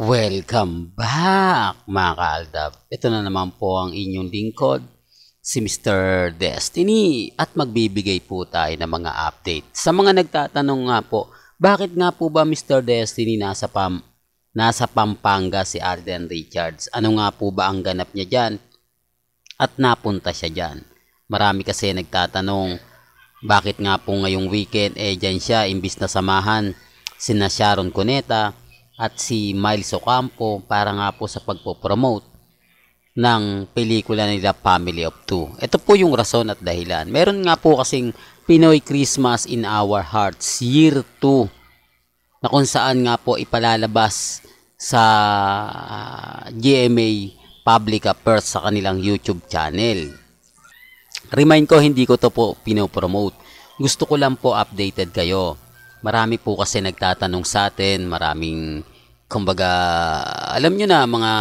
Welcome back mga kaaldab. Ito na naman po ang inyong lingkod, si Mr. Destiny at magbibigay po tayo ng mga update. Sa mga nagtatanong nga po, bakit nga po ba Mr. Destiny nasa, pam nasa Pampanga si Arden Richards? Ano nga po ba ang ganap niya dyan? At napunta siya dyan. Marami kasi nagtatanong bakit nga po ngayong weekend eh dyan siya imbis na samahan sina Sharon Cuneta at si Miles Ocampo para nga po sa pagpo-promote ng pelikula nila Family of Two. Ito po yung rason at dahilan. Meron nga po kasing Pinoy Christmas in Our Hearts Year 2 na kung saan nga po ipalalabas sa ah, GMA Public Affairs sa kanilang YouTube channel. Remind ko, hindi ko to po pinopromote. Gusto ko lang po updated kayo. Marami po kasi nagtatanong sa atin, maraming kumbaga, alam nyo na mga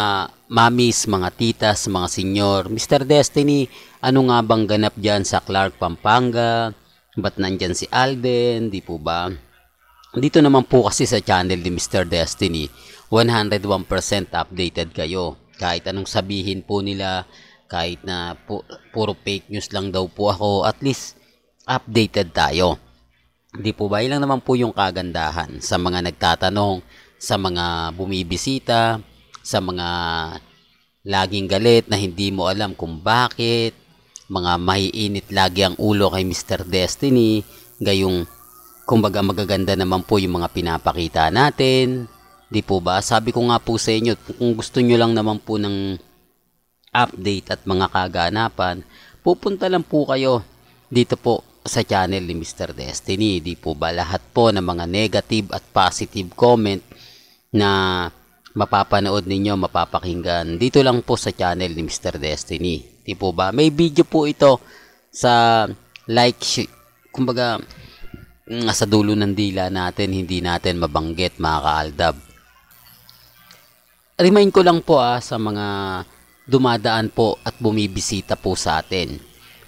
mamis, mga titas, mga senyor, Mr. Destiny, ano nga bang ganap dyan sa Clark, Pampanga? Ba't nandyan si Alden? Di po ba? Dito naman po kasi sa channel ni Mr. Destiny, 101% updated kayo. Kahit anong sabihin po nila, kahit na pu- puro fake news lang daw po ako, at least updated tayo. Di po ba? Ilang naman po yung kagandahan sa mga nagtatanong sa mga bumibisita, sa mga laging galit na hindi mo alam kung bakit, mga maiinit lagi ang ulo kay Mr. Destiny, gayong kumbaga magaganda naman po yung mga pinapakita natin. Di po ba? Sabi ko nga po sa inyo, kung gusto nyo lang naman po ng update at mga kaganapan, pupunta lang po kayo dito po sa channel ni Mr. Destiny. Di po ba lahat po ng mga negative at positive comment na mapapanood ninyo, mapapakinggan dito lang po sa channel ni Mr. Destiny. Di po ba? May video po ito sa like, kumbaga, sa dulo ng dila natin, hindi natin mabanggit mga kaaldab. Remind ko lang po ah, sa mga dumadaan po at bumibisita po sa atin.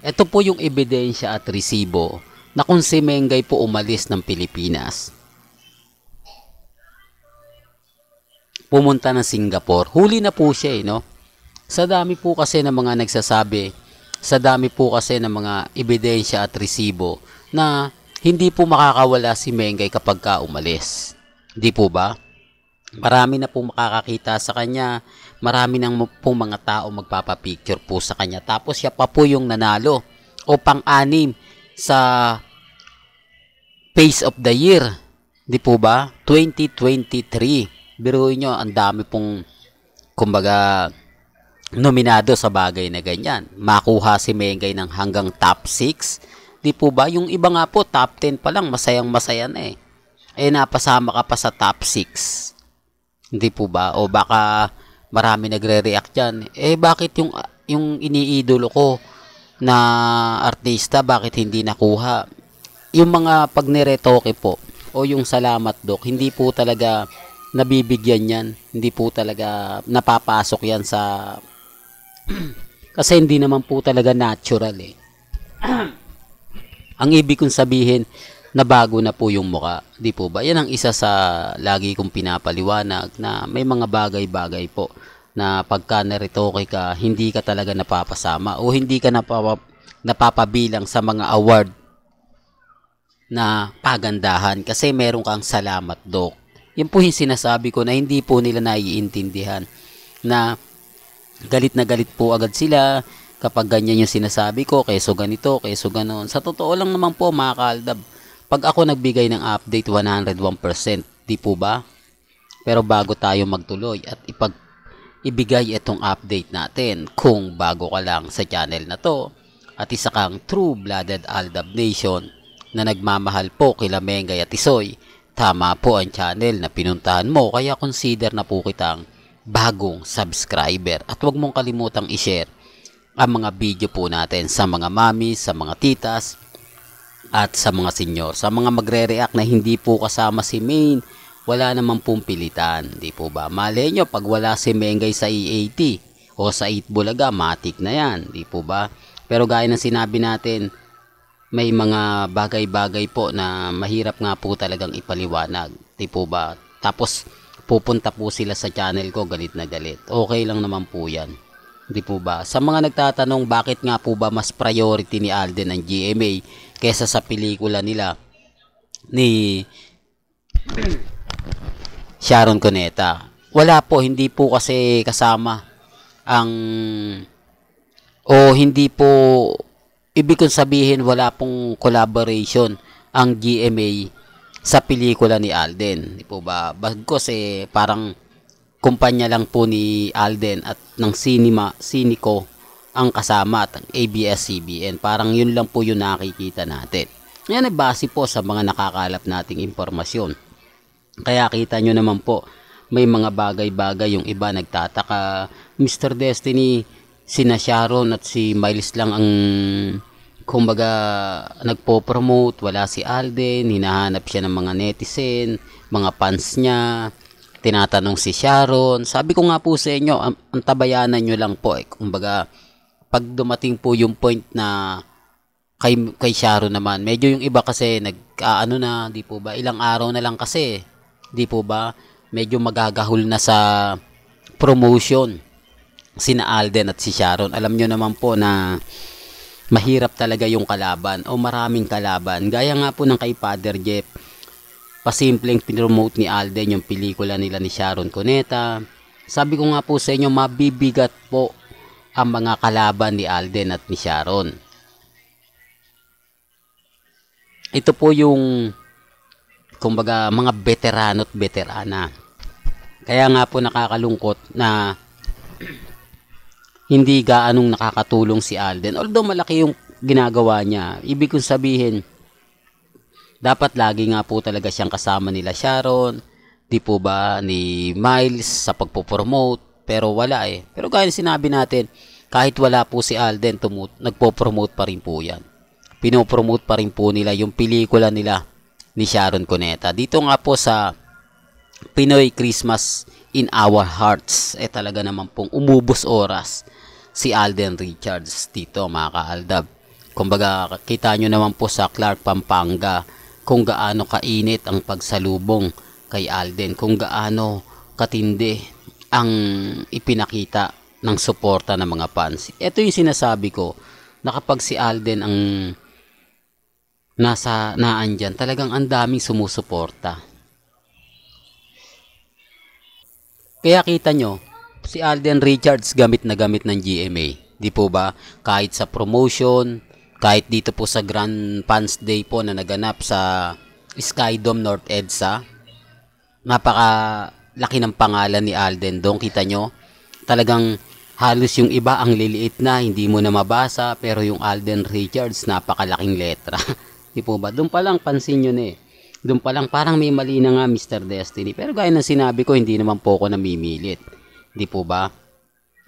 Ito po yung ebidensya at resibo na kung si Mengay po umalis ng Pilipinas pumunta ng Singapore. Huli na po siya eh, no? Sa dami po kasi ng mga nagsasabi, sa dami po kasi ng mga ebidensya at resibo na hindi po makakawala si Mengay kapag ka umalis. Hindi po ba? Marami na po makakakita sa kanya, marami nang po mga tao magpapapicture po sa kanya. Tapos siya pa po yung nanalo o pang-anim sa Face of the Year. Di po ba? 2023 biruin nyo, ang dami pong, kumbaga, nominado sa bagay na ganyan. Makuha si Mengay ng hanggang top 6. Di po ba? Yung iba nga po, top 10 pa lang, masayang masaya na eh. Eh, napasama ka pa sa top 6. Hindi po ba? O baka marami nagre-react dyan. Eh, bakit yung, yung iniidolo ko na artista, bakit hindi nakuha? Yung mga pag niretoke po, o yung salamat dok, hindi po talaga nabibigyan yan. Hindi po talaga napapasok yan sa... kasi hindi naman po talaga natural eh. ang ibig kong sabihin, nabago na po yung muka. Di po ba? Yan ang isa sa lagi kong pinapaliwanag na may mga bagay-bagay po na pagka naritoke ka, hindi ka talaga napapasama o hindi ka napapa, napapabilang sa mga award na pagandahan kasi meron kang salamat, Dok. Yan po yung sinasabi ko na hindi po nila naiintindihan na galit na galit po agad sila kapag ganyan yung sinasabi ko, keso ganito, keso ganon. Sa totoo lang naman po mga kaaldab, pag ako nagbigay ng update 101%, di po ba? Pero bago tayo magtuloy at ipag ibigay itong update natin kung bago ka lang sa channel na to at isa kang true-blooded Aldab Nation na nagmamahal po kila Mengay at Isoy Tama po ang channel na pinuntahan mo kaya consider na po kitang bagong subscriber at huwag mong kalimutang i-share ang mga video po natin sa mga mami, sa mga titas at sa mga senior, sa mga magre-react na hindi po kasama si main wala naman pong pilitan, di po ba? Mali nyo, pag wala si Mengay sa E80 o sa 8 Bulaga, matik na yan, di po ba? Pero gaya ng sinabi natin, may mga bagay-bagay po na mahirap nga po talagang ipaliwanag. Di po ba? Tapos pupunta po sila sa channel ko galit na galit. Okay lang naman po yan. Di po ba? Sa mga nagtatanong bakit nga po ba mas priority ni Alden ang GMA kesa sa pelikula nila ni Sharon Cuneta. Wala po, hindi po kasi kasama ang o hindi po ibig kong sabihin wala pong collaboration ang GMA sa pelikula ni Alden. Di po ba? Bagkos eh, parang kumpanya lang po ni Alden at ng cinema, Sinico ang kasama at ang ABS-CBN. Parang yun lang po yung nakikita natin. Yan ay base po sa mga nakakalap nating impormasyon. Kaya kita nyo naman po, may mga bagay-bagay yung iba nagtataka, Mr. Destiny, sina Sharon at si Miles lang ang kumbaga nagpo-promote, wala si Alden, hinahanap siya ng mga netizen, mga fans niya, tinatanong si Sharon. Sabi ko nga po sa inyo, ang, ang tabayanan nyo lang po. Eh. Kumbaga, pag dumating po yung point na kay, kay Sharon naman, medyo yung iba kasi nag-ano na, di po ba, ilang araw na lang kasi, di po ba, medyo magagahol na sa promotion sina Alden at si Sharon. Alam nyo naman po na mahirap talaga yung kalaban o maraming kalaban. Gaya nga po ng kay Father Jeff, pasimpleng pinromote ni Alden yung pelikula nila ni Sharon Cuneta. Sabi ko nga po sa inyo, mabibigat po ang mga kalaban ni Alden at ni Sharon. Ito po yung kumbaga mga veterano at veterana. Kaya nga po nakakalungkot na hindi gaanong nakakatulong si Alden. Although malaki yung ginagawa niya, ibig kong sabihin, dapat lagi nga po talaga siyang kasama nila Sharon, di po ba ni Miles sa pagpo-promote, pero wala eh. Pero gaya sinabi natin, kahit wala po si Alden, tumut- nagpo-promote pa rin po yan. Pinopromote pa rin po nila yung pelikula nila ni Sharon Cuneta. Dito nga po sa Pinoy Christmas in our hearts. Eh talaga naman pong umubos oras si Alden Richards dito mga ka-Aldab. Kumbaga kita nyo naman po sa Clark Pampanga kung gaano kainit ang pagsalubong kay Alden. Kung gaano katindi ang ipinakita ng suporta ng mga fans. Ito yung sinasabi ko na kapag si Alden ang nasa naandyan, talagang ang daming sumusuporta Kaya kita nyo, si Alden Richards gamit na gamit ng GMA. Di po ba? Kahit sa promotion, kahit dito po sa Grand Fans Day po na naganap sa Skydome North EDSA, napaka laki ng pangalan ni Alden doon. Kita nyo, talagang halos yung iba ang liliit na, hindi mo na mabasa, pero yung Alden Richards, napakalaking letra. Di po ba? Doon pa lang, pansin nyo na eh doon pa lang parang may mali na nga Mr. Destiny. Pero gaya ng sinabi ko, hindi naman po ako namimilit. Hindi po ba?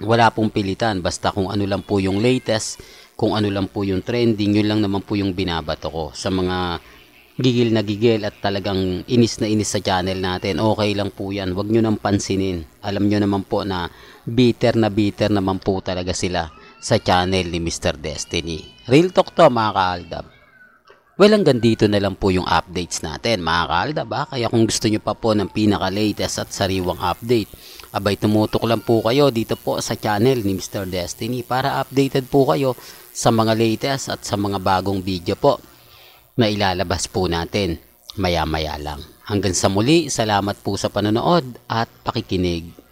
Wala pong pilitan. Basta kung ano lang po yung latest, kung ano lang po yung trending, yun lang naman po yung binabato ko sa mga gigil na gigil at talagang inis na inis sa channel natin. Okay lang po yan. Huwag nyo nang pansinin. Alam nyo naman po na bitter na bitter naman po talaga sila sa channel ni Mr. Destiny. Real talk to mga kaaldab. Well, hanggang dito na lang po yung updates natin mga kaalda ba? Kaya kung gusto nyo pa po ng pinaka-latest at sariwang update, abay tumutok lang po kayo dito po sa channel ni Mr. Destiny para updated po kayo sa mga latest at sa mga bagong video po na ilalabas po natin maya-maya lang. Hanggang sa muli, salamat po sa panonood at pakikinig.